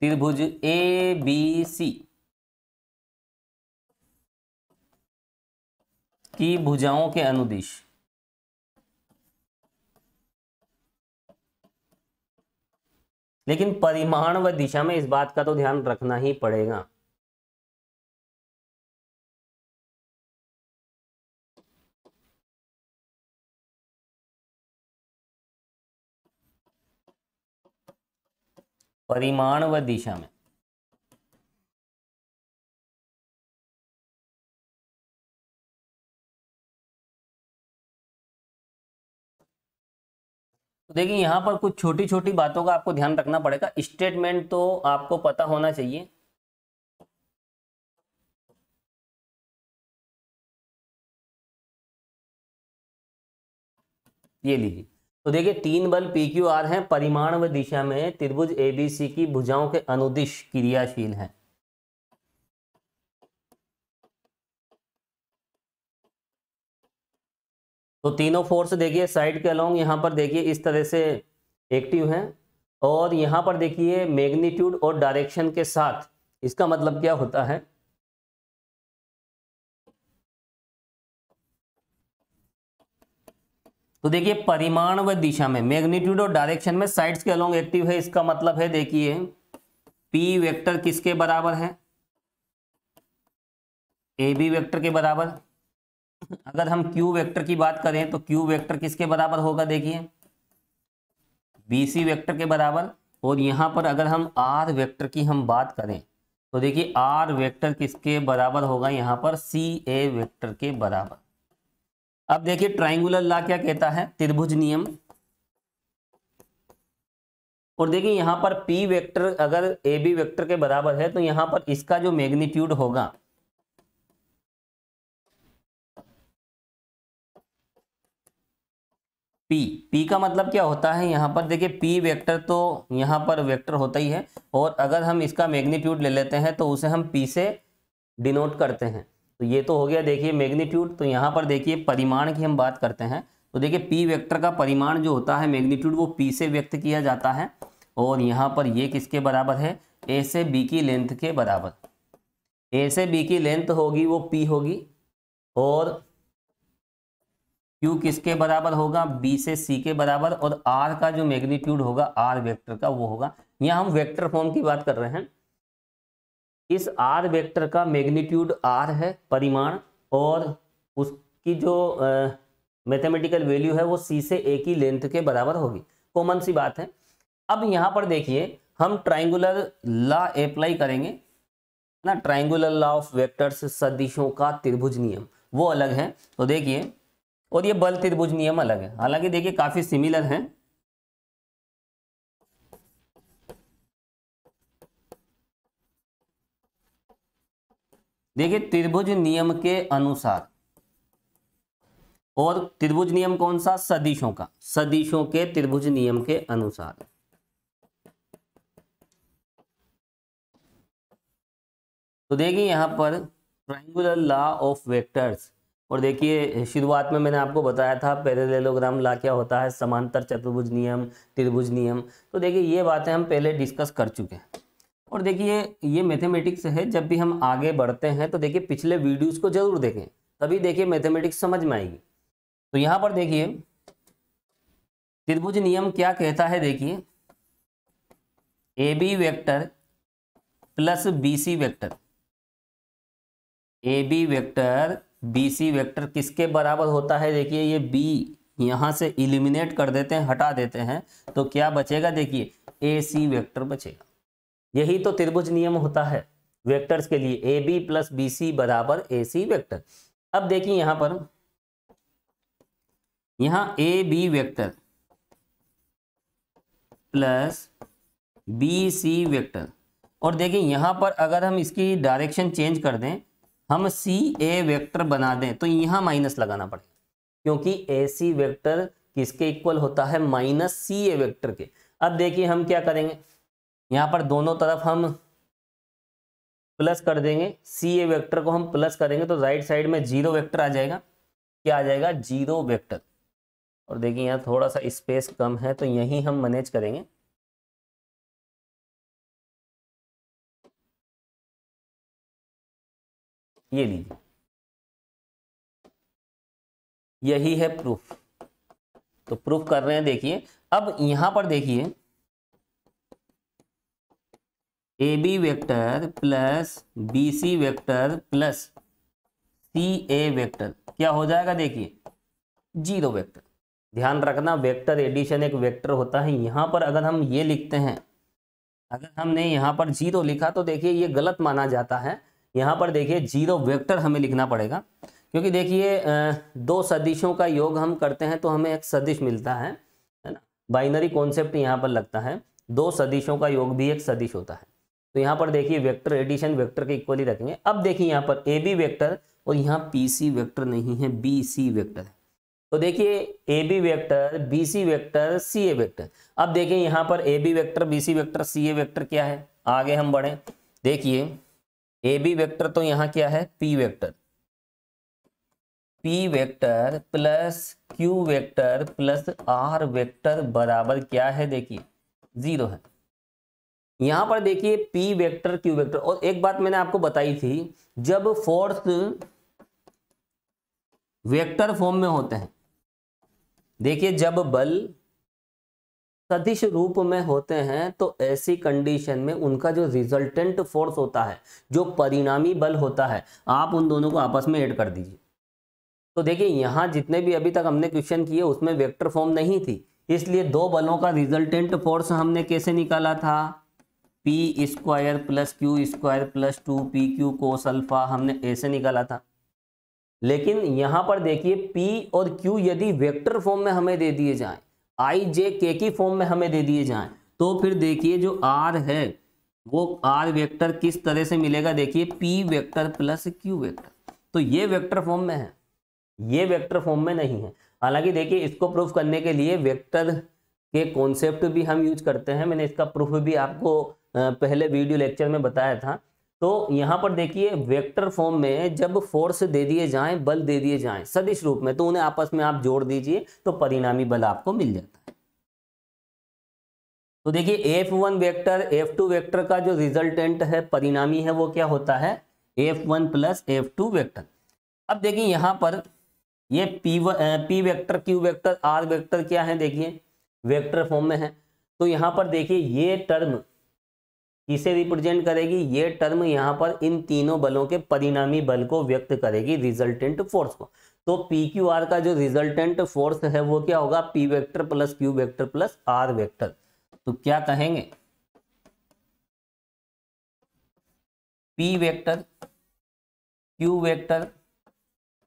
त्रिभुज ए बी सी की भुजाओं के अनुदिश लेकिन परिमाण व दिशा में इस बात का तो ध्यान रखना ही पड़ेगा परिमाण व दिशा में तो देखिए यहां पर कुछ छोटी छोटी बातों का आपको ध्यान रखना पड़ेगा स्टेटमेंट तो आपको पता होना चाहिए ये लीजिए तो देखिए तीन बल पी क्यू आर हैं परिमाण व दिशा में त्रिभुज एबीसी की भुजाओं के अनुदिश क्रियाशील हैं तो तीनों फोर्स देखिए साइड के अलोंग यहां पर देखिए इस तरह से एक्टिव हैं और यहां पर देखिए मैग्नीट्यूड और डायरेक्शन के साथ इसका मतलब क्या होता है तो देखिए परिमाण व दिशा में मैग्नीट्यूड और डायरेक्शन में साइड्स के अलोंग एक्टिव है इसका मतलब है देखिए पी वेक्टर किसके बराबर है ए बी वेक्टर के बराबर अगर हम क्यू वेक्टर की बात करें तो क्यू वेक्टर किसके बराबर होगा देखिए बी सी वेक्टर के बराबर और यहां पर अगर हम आर वेक्टर की हम बात करें तो देखिए आर वेक्टर किसके बराबर होगा यहां पर सी ए वेक्टर के बराबर अब देखिए ट्राइंगुलर ला क्या कहता है त्रिभुज नियम और देखिए यहां पर P वेक्टर अगर ए बी वेक्टर के बराबर है तो यहां पर इसका जो मैग्नीट्यूड होगा P P का मतलब क्या होता है यहां पर देखिए P वेक्टर तो यहां पर वेक्टर होता ही है और अगर हम इसका मैग्नीट्यूड ले लेते हैं तो उसे हम P से डिनोट करते हैं तो ये तो हो गया देखिए मैग्नीट्यूड तो यहाँ पर देखिए परिमाण की हम बात करते हैं तो देखिए पी वेक्टर का परिमाण जो होता है मैग्नीट्यूड वो पी से व्यक्त किया जाता है और यहाँ पर ये किसके बराबर है ए से बी की लेंथ के बराबर ए से बी की लेंथ होगी वो पी होगी और क्यू किसके बराबर होगा बी से सी के बराबर और आर का जो मैग्नीट्यूड होगा आर वेक्टर का वो होगा यहाँ हम वेक्टर फॉर्म की बात कर रहे हैं इस आर वेक्टर का मैग्नीट्यूड आर है परिमाण और उसकी जो मैथमेटिकल वैल्यू है वो सी से ए की लेंथ के बराबर होगी कॉमन सी बात है अब यहाँ पर देखिए हम ट्राइंगुलर ला अप्लाई करेंगे ना ट्राइंगुलर लॉ ऑफ वेक्टर्स सदिशों का त्रिभुज नियम वो अलग है तो देखिए और ये बल त्रिभुज नियम अलग है हालांकि देखिए काफ़ी सिमिलर हैं देखिए त्रिभुज नियम के अनुसार और त्रिभुज नियम कौन सा सदिशों का सदिशों के त्रिभुज नियम के अनुसार तो देखिए यहां पर ट्राइंगुलर लॉ ऑफ वेक्टर्स और देखिए शुरुआत में मैंने आपको बताया था पैरेललोग्राम ला क्या होता है समांतर चतुर्भुज नियम त्रिभुज नियम तो देखिए ये बातें हम पहले डिस्कस कर चुके हैं और देखिए ये मैथमेटिक्स है जब भी हम आगे बढ़ते हैं तो देखिए पिछले वीडियोस को जरूर देखें तभी देखिए मैथमेटिक्स समझ में आएगी तो यहाँ पर देखिए त्रिभुज नियम क्या कहता है देखिए A B vector plus B C vector A B vector B C vector किसके बराबर होता है देखिए ये बी यहाँ से इलिमिनेट कर देते हैं हटा देते हैं तो क्या बचेगा देखिए ए सी वेक्टर बचेगा यही तो त्रिभुज नियम होता है वेक्टर्स के लिए A B plus B C बराबर ए सी वेक्टर अब देखिए यहां पर यहां A B vector plus B C vector और देखिए यहां पर अगर हम इसकी डायरेक्शन चेंज कर दें हम सी ए वेक्टर बना दें तो यहां माइनस लगाना पड़ेगा क्योंकि ए सी वेक्टर किसके इक्वल होता है माइनस सी ए वेक्टर के अब देखिए हम क्या करेंगे यहाँ पर दोनों तरफ हम प्लस कर देंगे सी ए वैक्टर को हम प्लस करेंगे तो राइट साइड में जीरो वैक्टर आ जाएगा क्या आ जाएगा जीरो वैक्टर और देखिए यहाँ थोड़ा सा स्पेस कम है तो यहीं हम मैनेज करेंगे ये लीजिए यही है प्रूफ तो प्रूफ कर रहे हैं देखिए अब यहां पर देखिए A B vector plus B C vector plus C A vector क्या हो जाएगा देखिए जीरो वेक्टर ध्यान रखना वेक्टर एडिशन एक वेक्टर होता है यहाँ पर अगर हम ये लिखते हैं अगर हमने यहाँ पर जीरो लिखा तो देखिए ये गलत माना जाता है यहाँ पर देखिए जीरो वेक्टर हमें लिखना पड़ेगा क्योंकि देखिए दो सदिशों का योग हम करते हैं तो हमें एक सदिश मिलता है है ना बाइनरी कॉन्सेप्ट यहाँ पर लगता है दो सदिशों का योग भी एक सदिश होता है तो यहाँ पर देखिए वेक्टर एडिशन वेक्टर के इक्वली रखेंगे अब देखिए यहाँ पर ए बी वेक्टर और यहाँ पी सी वेक्टर नहीं है बी सी वेक्टर है तो देखिए A B vector B C vector C A vector अब देखिए यहाँ पर A B vector B C vector C A vector क्या है आगे हम बढ़े देखिए ए बी वेक्टर तो यहाँ क्या है P vector P vector plus Q vector plus R vector बराबर क्या है देखिए जीरो है यहां पर देखिए पी वेक्टर क्यू वेक्टर और एक बात मैंने आपको बताई थी जब फोर्स वेक्टर फॉर्म में होते हैं देखिए जब बल सदिश रूप में होते हैं तो ऐसी कंडीशन में उनका जो रिजल्टेंट फोर्स होता है जो परिणामी बल होता है आप उन दोनों को आपस में ऐड कर दीजिए तो देखिए यहाँ जितने भी अभी तक हमने क्वेश्चन किए उसमें वेक्टर फॉर्म नहीं थी इसलिए दो बलों का रिजल्टेंट फोर्स हमने कैसे निकाला था P square plus Q square plus two P Q cos alpha हमने ऐसे निकाला था लेकिन यहाँ पर देखिए पी और क्यू यदि वेक्टर फॉर्म में हमें दे दिए जाएं आई जे के की फॉर्म में हमें दे दिए जाएं तो फिर देखिए जो आर है वो आर वेक्टर किस तरह से मिलेगा देखिए P vector plus Q vector तो ये वेक्टर फॉर्म में है ये वेक्टर फॉर्म में नहीं है हालांकि देखिए इसको प्रूफ करने के लिए वेक्टर के कॉन्सेप्ट भी हम यूज करते हैं मैंने इसका प्रूफ भी आपको पहले वीडियो लेक्चर में बताया था तो यहाँ पर देखिए वेक्टर फॉर्म में जब फोर्स दे दिए जाएं बल दे दिए जाएं सदिश रूप में तो उन्हें आपस में आप जोड़ दीजिए तो परिणामी बल आपको मिल जाता है तो देखिए F one vector F two vector का जो रिजल्टेंट है परिणामी है वो क्या होता है F one plus F two vector अब देखिए यहाँ पर ये पी व, P vector Q vector R vector क्या है देखिए वेक्टर फॉर्म में है तो यहाँ पर देखिए ये टर्म किसे रिप्रेजेंट करेगी ये टर्म यहाँ पर इन तीनों बलों के परिणामी बल को व्यक्त करेगी रिजल्टेंट फोर्स को तो पी क्यू आर का जो रिजल्टेंट फोर्स है वो क्या होगा P vector plus Q vector plus R vector तो क्या कहेंगे पी वेक्टर क्यू वेक्टर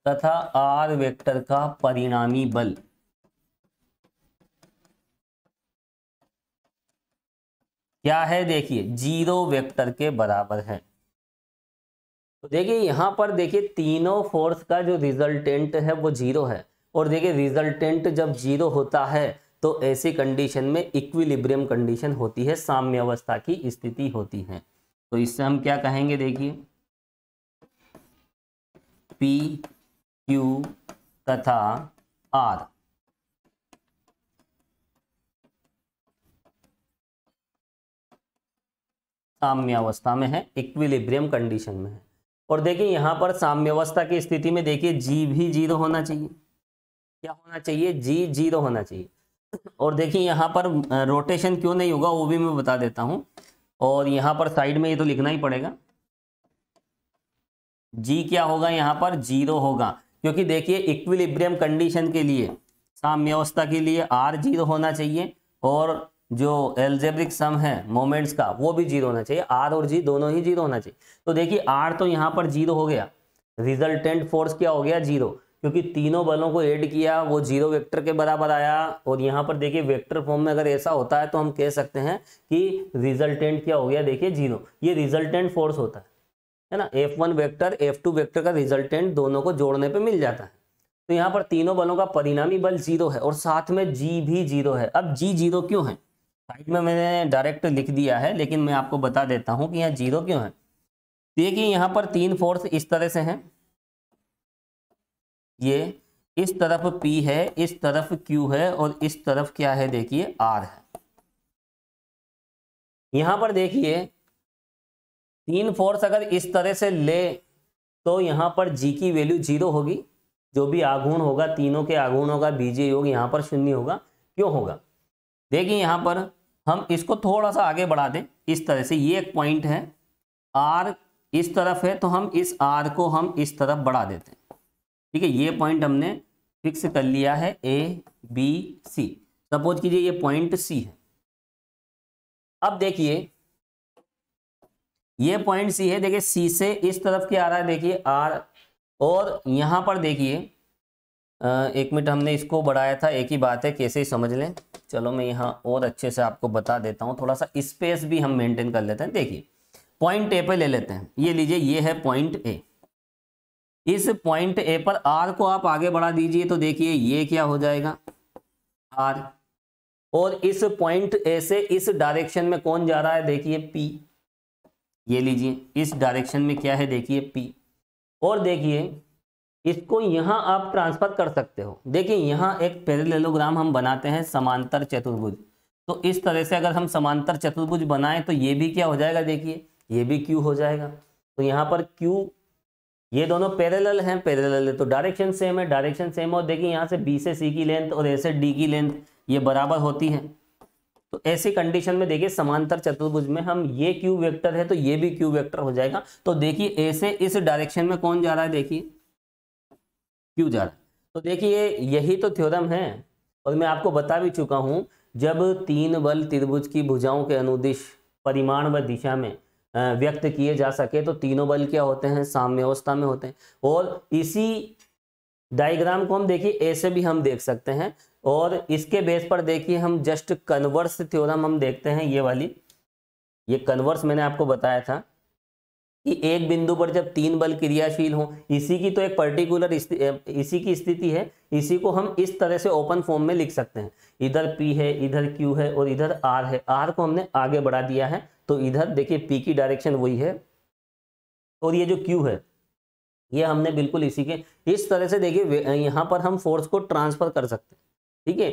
तथा आर वेक्टर का परिणामी बल क्या है देखिए जीरो वेक्टर के बराबर है तो देखिए यहां पर देखिए तीनों फोर्स का जो रिजल्टेंट है वो जीरो है और देखिए रिजल्टेंट जब जीरो होता है तो ऐसी कंडीशन में इक्विलिब्रियम कंडीशन होती है साम्य अवस्था की स्थिति होती है तो इससे हम क्या कहेंगे देखिए पी क्यू तथा आर साम्यावस्था में है इक्विलिब्रियम कंडीशन में है और देखिए यहाँ पर साम्यावस्था की स्थिति में देखिए जी भी जीरो होना चाहिए क्या होना चाहिए जी जीरो होना चाहिए और देखिए यहाँ पर रोटेशन क्यों नहीं होगा वो भी मैं बता देता हूँ और यहाँ पर साइड में ये तो लिखना ही पड़ेगा जी क्या होगा यहाँ पर जीरो होगा क्योंकि देखिए इक्विलिब्रियम कंडीशन के लिए साम्यवस्था के लिए आर जीरो होना चाहिए और जो एल्जेब्रिक सम है मोमेंट्स का वो भी जीरो होना चाहिए आर और जी दोनों ही जीरो होना चाहिए तो देखिए आर तो यहाँ पर जीरो हो गया रिजल्टेंट फोर्स क्या हो गया जीरो क्योंकि तीनों बलों को ऐड किया वो जीरो वेक्टर के बराबर आया और यहाँ पर देखिए वेक्टर फॉर्म में अगर ऐसा होता है तो हम कह सकते हैं कि रिजल्टेंट क्या हो गया देखिए जीरो ये रिजल्टेंट फोर्स होता है है ना F one vector F two vector का रिजल्टेंट दोनों को जोड़ने पर मिल जाता है तो यहाँ पर तीनों बलों का परिणामी बल जीरो है और साथ में जी भी जीरो है अब जी जीरो क्यों है साइड में मैंने डायरेक्ट लिख दिया है लेकिन मैं आपको बता देता हूं कि यहाँ जीरो क्यों है देखिए यहाँ पर तीन फोर्स इस तरह से हैं ये इस तरफ P है इस तरफ Q है और इस तरफ क्या है देखिए R है यहाँ पर देखिए तीन फोर्स अगर इस तरह से ले तो यहाँ पर G की वैल्यू जीरो होगी जो भी आघूर्ण होगा तीनों के आघूर्ण होगा बीजे योग यहाँ पर शून्य होगा क्यों होगा देखिए यहाँ पर हम इसको थोड़ा सा आगे बढ़ा दें इस तरह से ये एक पॉइंट है आर इस तरफ है तो हम इस आर को हम इस तरफ बढ़ा देते हैं ठीक है ये पॉइंट हमने फिक्स कर लिया है ए बी सी सपोज कीजिए ये पॉइंट सी है अब देखिए ये पॉइंट सी है देखिए सी से इस तरफ क्या आ रहा है देखिए आर और यहाँ पर देखिए एक मिनट हमने इसको बढ़ाया था एक ही बात है कैसे ही समझ लें चलो मैं यहाँ और अच्छे से आपको बता देता हूँ थोड़ा सा स्पेस भी हम मेंटेन कर लेते हैं देखिए पॉइंट ए पर ले लेते हैं ये लीजिए ये है पॉइंट ए इस पॉइंट ए पर आर को आप आगे बढ़ा दीजिए तो देखिए ये क्या हो जाएगा आर और इस पॉइंट ए से इस डायरेक्शन में कौन जा रहा है देखिए पी ये लीजिए इस डायरेक्शन में क्या है देखिए पी और देखिए इसको यहाँ आप ट्रांसफर कर सकते हो देखिए यहाँ एक पेरेलेलोग्राम हम बनाते हैं समांतर चतुर्भुज तो इस तरह से अगर हम समांतर चतुर्भुज बनाएं तो ये भी क्या हो जाएगा देखिए ये भी क्यू हो जाएगा तो यहाँ पर क्यू ये दोनों पैरेलल हैं पैरेलल है तो डायरेक्शन सेम है डायरेक्शन सेम हो देखिए यहाँ से बी से सी की लेंथ और ए से डी की लेंथ ये बराबर होती है तो ऐसी कंडीशन में देखिए समांतर चतुर्भुज में हम ये क्यू वेक्टर है तो ये भी क्यू वेक्टर हो जाएगा तो देखिए ऐसे इस डायरेक्शन में कौन जा रहा है देखिए क्यों जा रहा है तो देखिए यही तो थ्योरम है और मैं आपको बता भी चुका हूँ जब तीन बल त्रिभुज की भुजाओं के अनुदिश परिमाण व दिशा में व्यक्त किए जा सके तो तीनों बल क्या होते हैं साम्य अवस्था में होते हैं और इसी डायग्राम को हम देखिए ऐसे भी हम देख सकते हैं और इसके बेस पर देखिए हम जस्ट कन्वर्स थ्योरम हम देखते हैं ये वाली ये कन्वर्स मैंने आपको बताया था कि एक बिंदु पर जब तीन बल क्रियाशील हो इसी की तो एक पर्टिकुलर इसी की स्थिति है इसी को हम इस तरह से ओपन फॉर्म में लिख सकते हैं इधर पी है इधर क्यू है और इधर आर है आर को हमने आगे बढ़ा दिया है तो इधर देखिए पी की डायरेक्शन वही है और ये जो क्यू है ये हमने बिल्कुल इसी के इस तरह से देखिए यहाँ पर हम फोर्स को ट्रांसफर कर सकते हैं ठीक है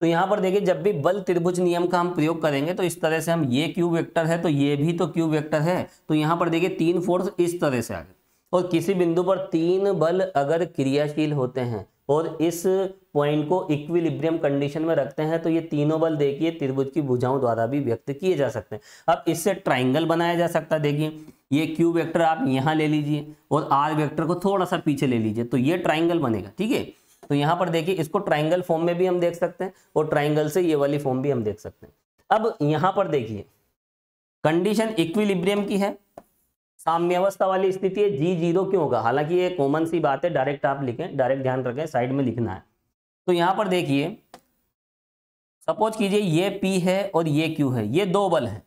तो यहां पर देखिए जब भी बल त्रिभुज नियम का हम प्रयोग करेंगे तो इस तरह से हम ये क्यूब वेक्टर है तो ये भी तो क्यूब वेक्टर है तो यहाँ पर देखिए तीन फोर्स इस तरह से आ गए और किसी बिंदु पर तीन बल अगर क्रियाशील होते हैं और इस पॉइंट को इक्विलिब्रियम कंडीशन में रखते हैं तो ये तीनों बल देखिए त्रिभुज की भुजाओं द्वारा भी व्यक्त किए जा सकते हैं अब इससे ट्राइंगल बनाया जा सकता है देखिए ये क्यू वेक्टर आप यहाँ ले लीजिए और आर वेक्टर को थोड़ा सा पीछे ले लीजिए तो ये ट्राइंगल बनेगा ठीक है तो यहां पर देखिए इसको ट्राइंगल फॉर्म में भी हम देख सकते हैं और ट्राइंगल से ये वाली फॉर्म भी हम देख सकते हैं अब यहां पर देखिए कंडीशन इक्विलिब्रियम की है साम्यवस्था वाली स्थिति है जी जीरो क्यों होगा हालांकि ये कॉमन सी बात है डायरेक्ट आप लिखें डायरेक्ट ध्यान रखें साइड में लिखना है तो यहां पर देखिए सपोज कीजिए ये पी है और ये क्यू है ये दो बल है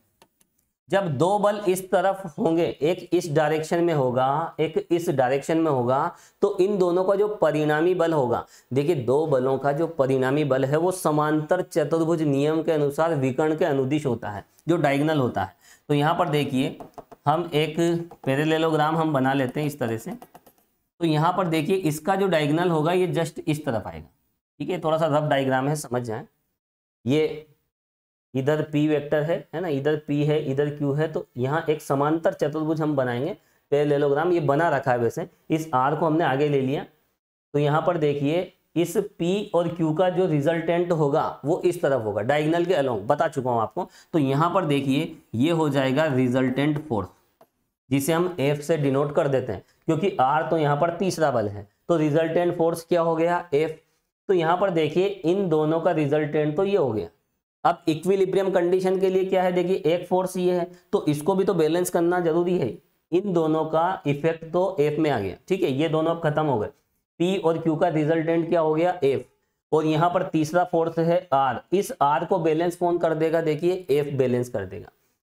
जब दो बल इस तरफ होंगे एक इस डायरेक्शन में होगा एक इस डायरेक्शन में होगा तो इन दोनों का जो परिणामी बल होगा देखिए दो बलों का जो परिणामी बल है वो समांतर चतुर्भुज नियम के अनुसार विकर्ण के अनुदिश होता है जो डायगनल होता है तो यहाँ पर देखिए हम एक पेरेलेलोग्राम हम बना लेते हैं इस तरह से तो यहाँ पर देखिए इसका जो डायगनल होगा ये जस्ट इस तरफ आएगा ठीक है थोड़ा सा रफ डाइग्राम है समझ जाए ये इधर पी वेक्टर है है ना इधर पी है इधर क्यू है तो यहाँ एक समांतर चतुर्भुज हम बनाएंगे पेरेलोग्राम ये बना रखा है वैसे इस आर को हमने आगे ले लिया तो यहाँ पर देखिए इस P और Q का जो रिजल्टेंट होगा वो इस तरफ होगा डायगनल के अलोंग बता चुका हूँ आपको तो यहाँ पर देखिए ये हो जाएगा रिजल्टेंट फोर्स जिसे हम F से डिनोट कर देते हैं क्योंकि R तो यहाँ पर तीसरा बल है तो रिजल्टेंट फोर्स क्या हो गया F तो यहाँ पर देखिए इन दोनों का रिजल्टेंट तो ये हो गया अब इक्विलिब्रियम कंडीशन के लिए क्या है देखिए एक फोर्स ये है तो इसको भी तो बैलेंस करना जरूरी है इन दोनों का इफेक्ट तो एफ में आ गया ठीक है ये दोनों अब खत्म हो गए पी और क्यू का रिजल्टेंट क्या हो गया एफ और यहाँ पर तीसरा फोर्स है आर इस आर को बैलेंस कौन कर देगा देखिए एफ बैलेंस कर देगा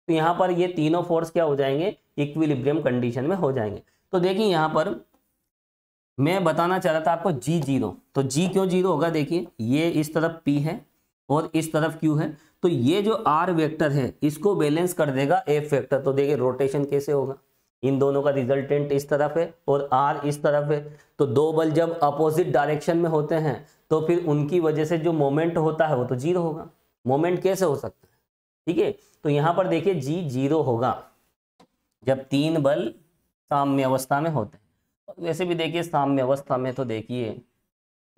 तो यहाँ पर ये तीनों फोर्स क्या हो जाएंगे इक्विलिब्रियम कंडीशन में हो जाएंगे तो देखिए यहाँ पर मैं बताना चाह रहा था आपको जी जीरो तो जी क्यों जीरो होगा देखिए ये इस तरफ पी है और इस तरफ क्यू है तो ये जो आर वेक्टर है इसको बैलेंस कर देगा एफ वेक्टर तो देखिए रोटेशन कैसे होगा इन दोनों का रिजल्टेंट इस तरफ है और आर इस तरफ है तो दो बल जब अपोजिट डायरेक्शन में होते हैं तो फिर उनकी वजह से जो मोमेंट होता है वो तो जीरो होगा मोमेंट कैसे हो सकता है ठीक है तो यहाँ पर देखिए जी जीरो होगा जब तीन बल साम्य अवस्था में होते हैं वैसे भी देखिए साम्य अवस्था में तो देखिए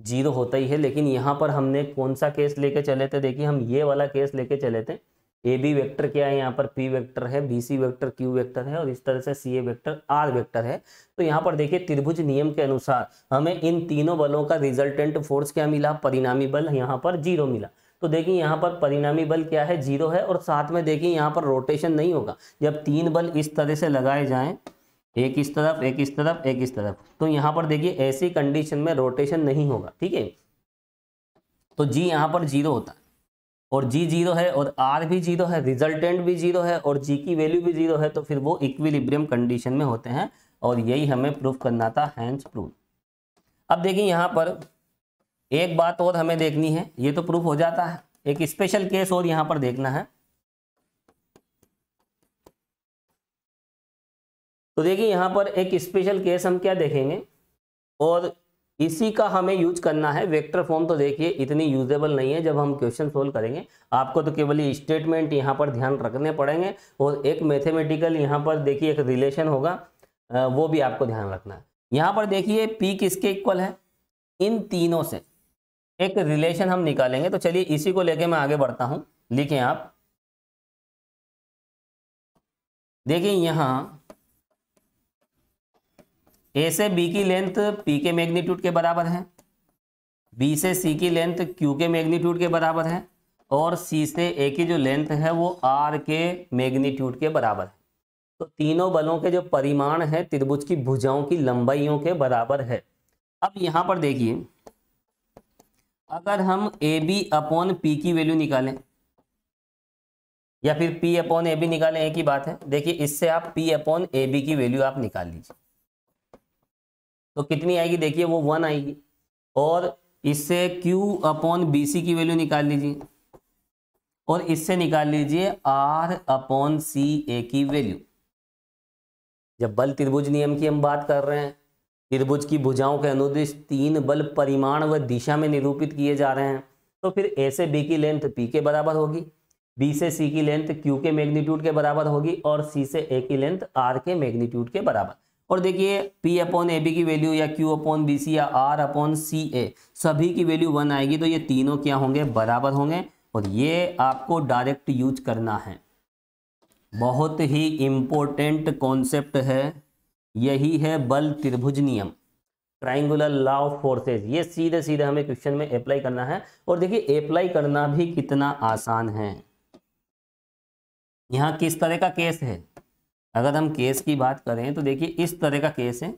जीरो होता ही है लेकिन यहाँ पर हमने कौन सा केस लेके चले थे देखिए हम ये वाला केस लेके चले थे ए बी वेक्टर क्या है यहाँ पर पी वेक्टर है B C vector Q vector है और इस तरह से C A vector R vector है तो यहाँ पर देखिए त्रिभुज नियम के अनुसार हमें इन तीनों बलों का रिजल्टेंट फोर्स क्या मिला परिणामी बल यहाँ पर जीरो मिला तो देखिए यहाँ पर परिणामी बल क्या है जीरो है और साथ में देखिए यहाँ पर रोटेशन नहीं होगा जब तीन बल इस तरह से लगाए जाएं एक इस तरफ एक इस तरफ एक इस तरफ तो यहाँ पर देखिए ऐसी कंडीशन में रोटेशन नहीं होगा ठीक है तो जी यहाँ पर जीरो होता है और जी जीरो है और आर भी जीरो है रिजल्टेंट भी जीरो है और जी की वैल्यू भी जीरो है तो फिर वो इक्विलिब्रियम कंडीशन में होते हैं और यही हमें प्रूफ करना था हैंड्स प्रूफ अब देखिए यहाँ पर एक बात और हमें देखनी है ये तो प्रूफ हो जाता है एक स्पेशल केस और यहाँ पर देखना है तो देखिए यहाँ पर एक स्पेशल केस हम क्या देखेंगे और इसी का हमें यूज करना है वेक्टर फॉर्म तो देखिए इतनी यूजेबल नहीं है जब हम क्वेश्चन सोल्व करेंगे आपको तो केवल ये स्टेटमेंट यहाँ पर ध्यान रखने पड़ेंगे और एक मैथमेटिकल यहाँ पर देखिए एक रिलेशन होगा वो भी आपको ध्यान रखना है यहाँ पर देखिए पी किसके इक्वल है इन तीनों से एक रिलेशन हम निकालेंगे तो चलिए इसी को लेके मैं आगे बढ़ता हूँ लिखें आप देखिए यहाँ ए से बी की लेंथ पी के मैग्नीट्यूड के बराबर है बी से सी की लेंथ क्यू के मैग्नीट्यूड के बराबर है और सी से ए की जो लेंथ है वो आर के मैग्नीट्यूड के बराबर है तो तीनों बलों के जो परिमाण है त्रिभुज की भुजाओं की लंबाइयों के बराबर है अब यहाँ पर देखिए अगर हम ए बी अपॉन पी की वैल्यू निकालें या फिर पी अपॉन ए बी निकालें एक ही बात है देखिए इससे आप पी अपॉन ए बी की वैल्यू आप निकाल लीजिए तो कितनी आएगी देखिए वो वन आएगी और इससे क्यू अपॉन बी सी की वैल्यू निकाल लीजिए और इससे निकाल लीजिए आर अपॉन सी ए की वैल्यू जब बल त्रिभुज नियम की हम बात कर रहे हैं त्रिभुज की भुजाओं के अनुदेश तीन बल परिमाण व दिशा में निरूपित किए जा रहे हैं तो फिर ए से बी की लेंथ पी के बराबर होगी बी से सी की लेंथ क्यू के मैग्नीट्यूड के बराबर होगी और सी से ए की लेंथ आर के मैग्नीट्यूड के बराबर और देखिए P अपॉन ए बी की वैल्यू या Q अपॉन बी सी या R अपॉन सी ए सभी की वैल्यू वन आएगी तो ये तीनों क्या होंगे बराबर होंगे और ये आपको डायरेक्ट यूज करना है बहुत ही इम्पोर्टेंट कॉन्सेप्ट है यही है बल त्रिभुज नियम ट्राइंगुलर लॉ ऑफ फोर्सेज ये सीधे सीधे हमें क्वेश्चन में अप्लाई करना है और देखिए अप्लाई करना भी कितना आसान है यहाँ किस तरह का केस है अगर हम केस की बात करें तो देखिए इस तरह का केस है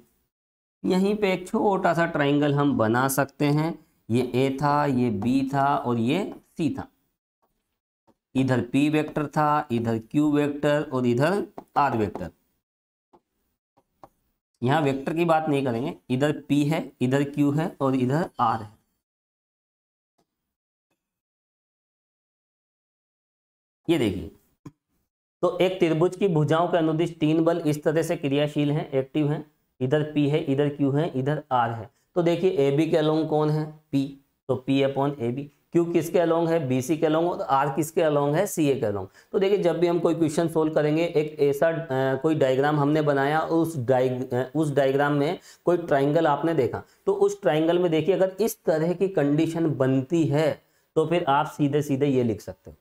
यहीं पे एक छोटा सा ट्राइंगल हम बना सकते हैं ये ए था ये बी था और ये सी था इधर पी वेक्टर था इधर क्यू वेक्टर और इधर आर वेक्टर यहाँ वेक्टर की बात नहीं करेंगे इधर पी है इधर क्यू है और इधर आर है ये देखिए तो एक त्रिभुज की भुजाओं के अनुदिश तीन बल इस तरह से क्रियाशील हैं एक्टिव हैं इधर पी है इधर क्यू है इधर आर है तो देखिए ए बी के अलोंग कौन है पी तो P upon A B Q किसके अलोंग है बी सी के अलोंग और आर किसके अलोंग है सी ए के अलोंग तो देखिए जब भी हम कोई क्वेश्चन सोल्व करेंगे एक ऐसा कोई डायग्राम हमने बनाया उस डाइ उस डायग्राम में कोई ट्राइंगल आपने देखा तो उस ट्राइंगल में देखिए अगर इस तरह की कंडीशन बनती है तो फिर आप सीधे सीधे ये लिख सकते हो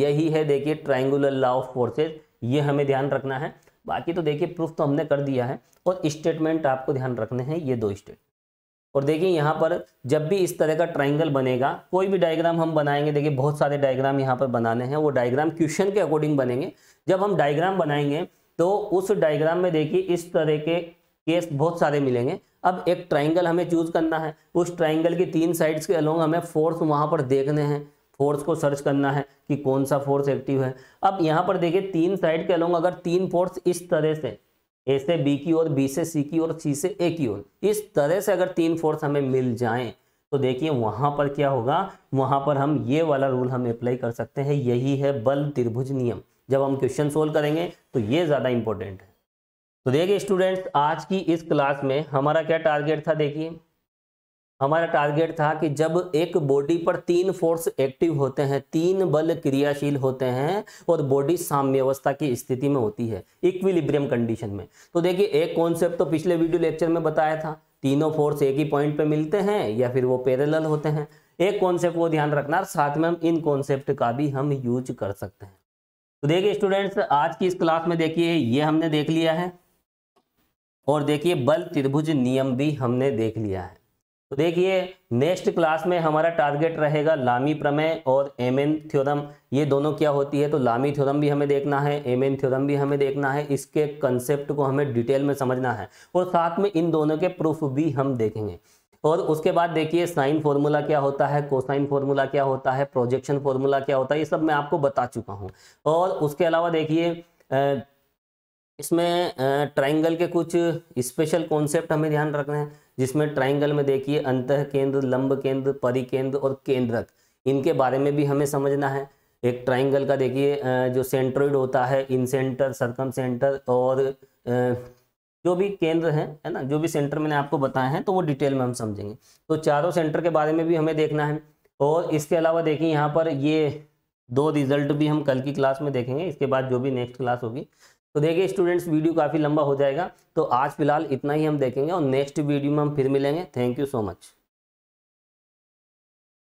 यही है देखिए ट्राइंगुलर लॉ ऑफ फोर्सेज ये हमें ध्यान रखना है बाकी तो देखिए प्रूफ तो हमने कर दिया है और स्टेटमेंट आपको ध्यान रखने हैं ये दो स्टेट और देखिए यहाँ पर जब भी इस तरह का ट्राइंगल बनेगा कोई भी डायग्राम हम बनाएंगे देखिए बहुत सारे डायग्राम यहाँ पर बनाने हैं वो डायग्राम क्वेश्चन के अकॉर्डिंग बनेंगे जब हम डायग्राम बनाएंगे तो उस डायग्राम में देखिए इस तरह के केस बहुत सारे मिलेंगे अब एक ट्राइंगल हमें चूज करना है उस ट्राइंगल की तीन साइड्स के अलोंग हमें फोर्स वहाँ पर देखने हैं फोर्स को सर्च करना है कि कौन सा फोर्स एक्टिव है अब यहाँ पर देखिए तीन साइड के अलोंग अगर तीन फोर्स इस तरह से ए से बी की ओर बी से सी की ओर सी से ए की ओर इस तरह से अगर तीन फोर्स हमें मिल जाएं तो देखिए वहाँ पर क्या होगा वहाँ पर हम ये वाला रूल हम अप्लाई कर सकते हैं यही है बल त्रिभुज नियम जब हम क्वेश्चन सोल्व करेंगे तो ये ज़्यादा इंपॉर्टेंट है तो देखिए स्टूडेंट्स आज की इस क्लास में हमारा क्या टारगेट था देखिए हमारा टारगेट था कि जब एक बॉडी पर तीन फोर्स एक्टिव होते हैं तीन बल क्रियाशील होते हैं और बॉडी साम्यवस्था की स्थिति में होती है इक्विलिब्रियम कंडीशन में तो देखिए एक कॉन्सेप्ट तो पिछले वीडियो लेक्चर में बताया था तीनों फोर्स एक ही पॉइंट पे मिलते हैं या फिर वो पैरेलल होते हैं एक कॉन्सेप्ट को ध्यान रखना साथ में हम इन कॉन्सेप्ट का भी हम यूज कर सकते हैं तो देखिए स्टूडेंट्स आज की इस क्लास में देखिए ये हमने देख लिया है और देखिए बल त्रिभुज नियम भी हमने देख लिया है तो देखिए नेक्स्ट क्लास में हमारा टारगेट रहेगा लामी प्रमेय और एम एन थ्योरम ये दोनों क्या होती है तो लामी थ्योरम भी हमें देखना है एम एन थ्योरम भी हमें देखना है इसके कंसेप्ट को हमें डिटेल में समझना है और साथ में इन दोनों के प्रूफ भी हम देखेंगे और उसके बाद देखिए साइन फॉर्मूला क्या होता है कोसाइन फॉर्मूला क्या होता है प्रोजेक्शन फॉर्मूला क्या होता है ये सब मैं आपको बता चुका हूँ और उसके अलावा देखिए इसमें ट्राइंगल के कुछ स्पेशल कॉन्सेप्ट हमें ध्यान रखना है जिसमें ट्राइंगल में देखिए अंत केंद्र लंब केंद्र परिकेंद्र और केंद्रक इनके बारे में भी हमें समझना है एक ट्राइंगल का देखिए जो सेंट्रोइड होता है इन सेंटर सरकम सेंटर और जो भी केंद्र है है ना जो भी सेंटर मैंने आपको बताए हैं तो वो डिटेल में हम समझेंगे तो चारों सेंटर के बारे में भी हमें देखना है और इसके अलावा देखिए यहाँ पर ये दो रिजल्ट भी हम कल की क्लास में देखेंगे इसके बाद जो भी नेक्स्ट क्लास होगी तो देखिए स्टूडेंट्स वीडियो काफ़ी लंबा हो जाएगा तो आज फिलहाल इतना ही हम देखेंगे और नेक्स्ट वीडियो में हम फिर मिलेंगे थैंक यू सो मच